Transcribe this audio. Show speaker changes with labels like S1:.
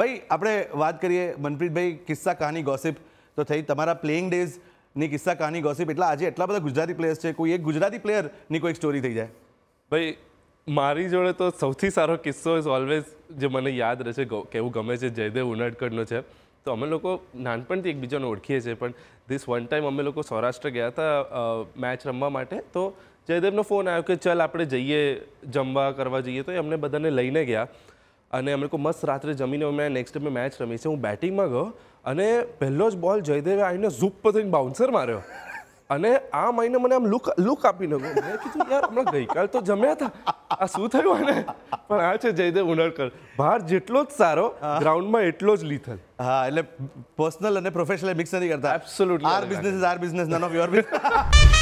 S1: ભાઈ આપણે વાત કરીએ મનપ્રીતભાઈ કિસ્સા કહાની ગોસિપ તો થઈ તમારા પ્લેઇંગ ડેઝ ની કિસ્સા કહાની ગોસિપ એટલે આજે એટલા બધા ગુજરાતી પ્લેયર્સ છે કોઈ એક ગુજરાતી પ્લેયરની કોઈ સ્ટોરી થઈ જાય
S2: ભાઈ મારી જોડે તો સૌથી સારો કિસ્સો ઇઝ ઓલવેઝ જે મને યાદ રહેશે કેવું ગમે છે જયદેવ ઉનાડકડનો છે તો અમે લોકો નાનપણથી એકબીજાને ઓળખીએ છીએ પણ ધીસ વન ટાઈમ અમે લોકો સૌરાષ્ટ્ર ગયા હતા મેચ રમવા માટે તો જયદેવનો ફોન આવ્યો કે ચાલ આપણે જઈએ જમવા કરવા જઈએ તો એ અમને બધાને લઈને ગયા અને અમે લોકો મસ્ત રાત્રે જમીને અમે નેક્સ્ટ ડે મેં મેચ રમી છે હું બેટિંગમાં ગયો અને પહેલો જ બોલ જયદેવે આવીને ઝૂપ પર થઈને બાઉન્સર માર્યો અને આ મહિને મને આમ લુક લુક આપી ગયો મેં કીધું યાર હમણાં ગઈકાલ તો
S3: જમ્યા હતા આ શું થયું આને પણ આ છે જયદેવ ઉનડકર બહાર જેટલો જ સારો ગ્રાઉન્ડમાં એટલો જ લીથલ હા એટલે પર્સનલ અને પ્રોફેશનલ મિક્સ નથી કરતા absolutely our business our business none of your business